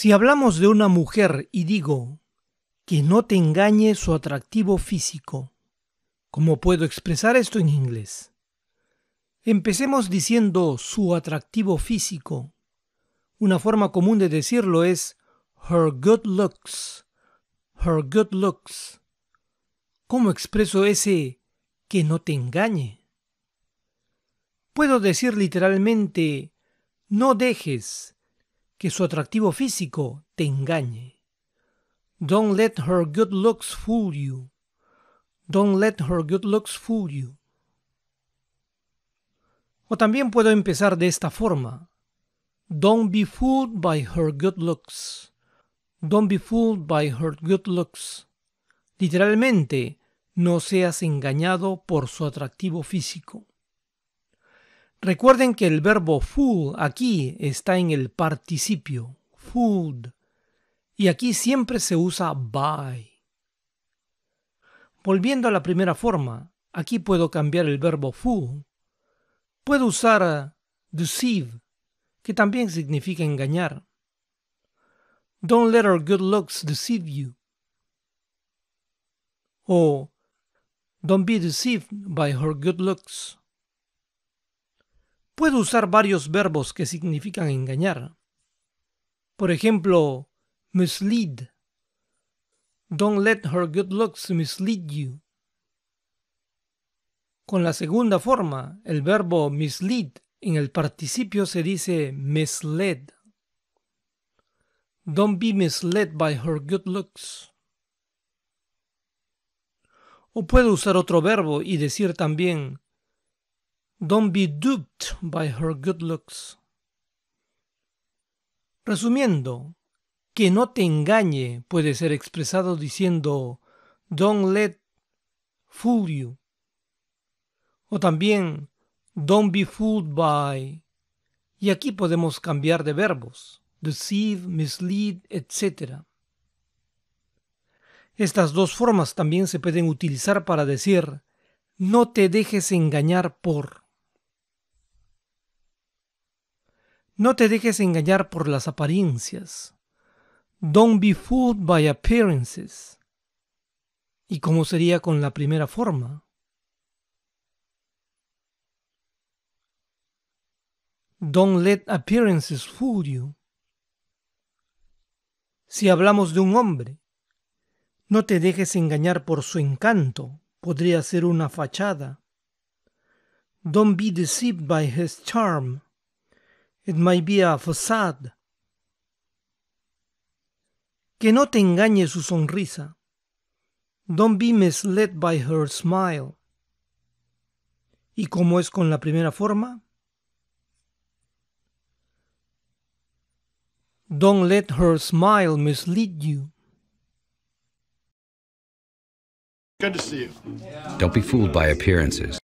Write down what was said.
Si hablamos de una mujer y digo que no te engañe su atractivo físico, ¿cómo puedo expresar esto en inglés? Empecemos diciendo su atractivo físico. Una forma común de decirlo es her good looks, her good looks. ¿Cómo expreso ese que no te engañe? Puedo decir literalmente, no dejes que su atractivo físico te engañe. Don't let her good looks fool you. Don't let her good looks fool you. O también puedo empezar de esta forma. Don't be fooled by her good looks. Don't be fooled by her good looks. Literalmente, no seas engañado por su atractivo físico. Recuerden que el verbo fool aquí está en el participio, fooled, y aquí siempre se usa by. Volviendo a la primera forma, aquí puedo cambiar el verbo fool. Puedo usar uh, deceive, que también significa engañar. Don't let her good looks deceive you. O don't be deceived by her good looks puedo usar varios verbos que significan engañar. Por ejemplo, mislead. Don't let her good looks mislead you. Con la segunda forma, el verbo mislead en el participio se dice misled. Don't be misled by her good looks. O puedo usar otro verbo y decir también Don't be duped by her good looks. Resumiendo, que no te engañe puede ser expresado diciendo Don't let fool you. O también Don't be fooled by. Y aquí podemos cambiar de verbos. Deceive, mislead, etc. Estas dos formas también se pueden utilizar para decir No te dejes engañar por. No te dejes engañar por las apariencias. Don't be fooled by appearances. ¿Y cómo sería con la primera forma? Don't let appearances fool you. Si hablamos de un hombre, no te dejes engañar por su encanto, podría ser una fachada. Don't be deceived by his charm. It might be a facade. Que no te engañe su sonrisa. Don't be misled by her smile. ¿Y cómo es con la primera forma? Don't let her smile mislead you. Good to see you. Don't be fooled by appearances.